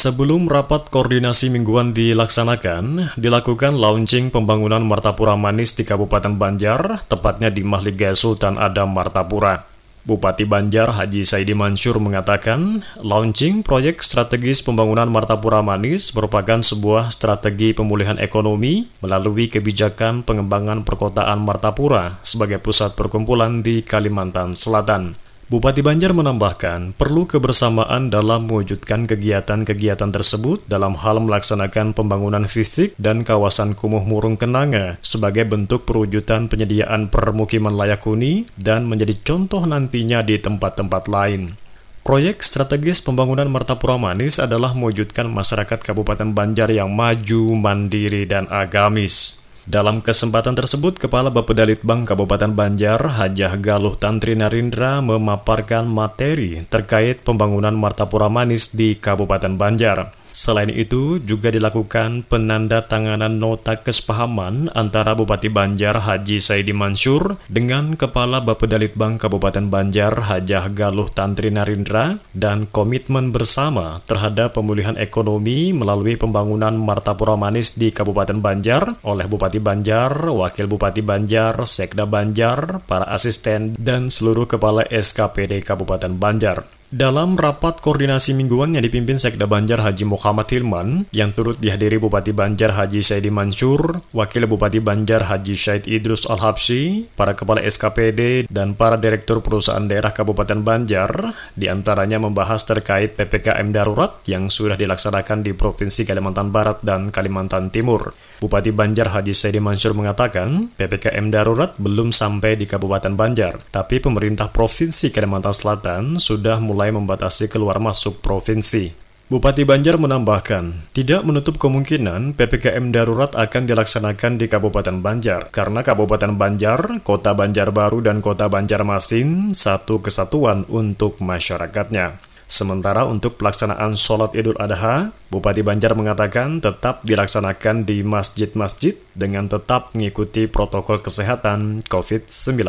Sebelum rapat koordinasi mingguan dilaksanakan, dilakukan launching pembangunan Martapura Manis di Kabupaten Banjar, tepatnya di Mahligai Sultan Adam Martapura. Bupati Banjar Haji Saidi Mansur mengatakan, launching proyek strategis pembangunan Martapura Manis merupakan sebuah strategi pemulihan ekonomi melalui kebijakan pengembangan perkotaan Martapura sebagai pusat perkumpulan di Kalimantan Selatan. Bupati Banjar menambahkan, perlu kebersamaan dalam mewujudkan kegiatan-kegiatan tersebut dalam hal melaksanakan pembangunan fisik dan kawasan kumuh murung kenanga sebagai bentuk perwujudan penyediaan permukiman layak huni dan menjadi contoh nantinya di tempat-tempat lain. Proyek strategis pembangunan Martapura Manis adalah mewujudkan masyarakat Kabupaten Banjar yang maju, mandiri, dan agamis. Dalam kesempatan tersebut, Kepala Bapedalitbang Kabupaten Banjar, Hajah Galuh Tantri Narindra memaparkan materi terkait pembangunan Martapura Manis di Kabupaten Banjar. Selain itu, juga dilakukan penanda tanganan nota kesepahaman antara Bupati Banjar Haji Saidi Mansur dengan Kepala Bapedalit Bank Kabupaten Banjar Hajah Galuh Tantri Narindra dan komitmen bersama terhadap pemulihan ekonomi melalui pembangunan Martapura Manis di Kabupaten Banjar oleh Bupati Banjar, Wakil Bupati Banjar, Sekda Banjar, para asisten, dan seluruh Kepala SKPD Kabupaten Banjar. Dalam rapat koordinasi mingguan yang dipimpin Sekda Banjar Haji Muhammad Hilman, yang turut dihadiri Bupati Banjar Haji Saidi Mansur, Wakil Bupati Banjar Haji Syed Idrus Al-Habsi, para Kepala SKPD, dan para Direktur Perusahaan Daerah Kabupaten Banjar, diantaranya membahas terkait PPKM Darurat yang sudah dilaksanakan di Provinsi Kalimantan Barat dan Kalimantan Timur. Bupati Banjar Haji Saidi Mansur mengatakan, PPKM Darurat belum sampai di Kabupaten Banjar, tapi pemerintah Provinsi Kalimantan Selatan sudah mulai mulai membatasi keluar masuk provinsi. Bupati Banjar menambahkan, tidak menutup kemungkinan PPKM darurat akan dilaksanakan di Kabupaten Banjar, karena Kabupaten Banjar, Kota Banjarbaru, dan Kota Banjarmasin satu kesatuan untuk masyarakatnya. Sementara untuk pelaksanaan sholat idul adha, Bupati Banjar mengatakan tetap dilaksanakan di masjid-masjid dengan tetap mengikuti protokol kesehatan COVID-19.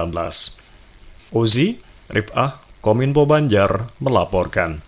Ozi, Rif'ah, Kominfo Banjar melaporkan.